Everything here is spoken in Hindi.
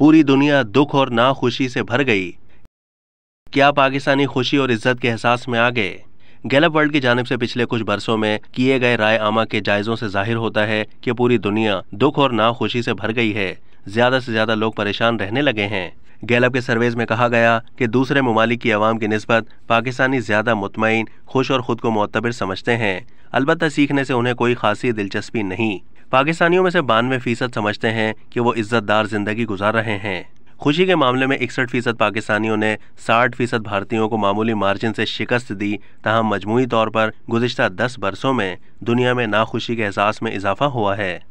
पूरी दुनिया दुख और नाखुशी से भर गई क्या पाकिस्तानी खुशी और इज्जत के एहसास में आ गए गैलप वर्ल्ड की जानब से पिछले कुछ बरसों में किए गए राय आमा के जायजों से जाहिर होता है कि पूरी दुनिया दुख और नाखुशी से भर गई है ज्यादा से ज्यादा लोग परेशान रहने लगे हैं गैलप के सर्वेज में कहा गया कि दूसरे ममालिक की आवाम की नस्बत पाकिस्तानी ज़्यादा मुतमिन खुश और ख़ुद को मतबर समझते हैं अलबत् सीखने से उन्हें कोई खासी दिलचस्पी नहीं पाकिस्तानियों में से बानवे फीसद समझते हैं कि वो इज्जतदार जिंदगी गुजार रहे हैं खुशी के मामले में इकसठ फीसद पाकिस्तानियों ने साठ फीसद भारतीयों को मामूली मार्जिन से शिकस्त दी तहम मजमू तौर पर गुजशत दस बरसों में दुनिया में नाखुशी के एहसास में इजाफा हुआ है